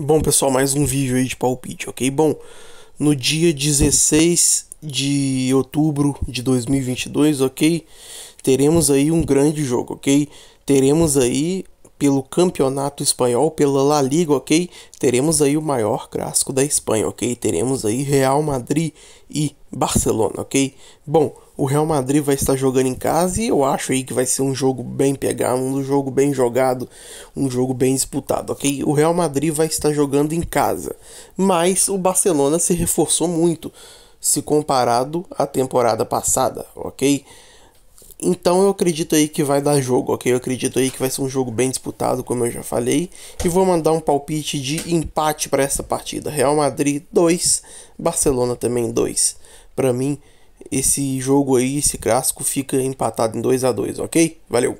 Bom, pessoal, mais um vídeo aí de palpite, ok? Bom, no dia 16 de outubro de 2022, ok? Teremos aí um grande jogo, ok? Teremos aí pelo Campeonato Espanhol, pela La Liga, ok? Teremos aí o maior clássico da Espanha, ok? Teremos aí Real Madrid e Barcelona, ok? Bom, o Real Madrid vai estar jogando em casa e eu acho aí que vai ser um jogo bem pegado, um jogo bem jogado, um jogo bem disputado, ok? O Real Madrid vai estar jogando em casa, mas o Barcelona se reforçou muito se comparado à temporada passada, ok? Então eu acredito aí que vai dar jogo, ok? Eu acredito aí que vai ser um jogo bem disputado, como eu já falei. E vou mandar um palpite de empate para essa partida. Real Madrid 2, Barcelona também 2. Para mim, esse jogo aí, esse clássico, fica empatado em 2 a 2 ok? Valeu!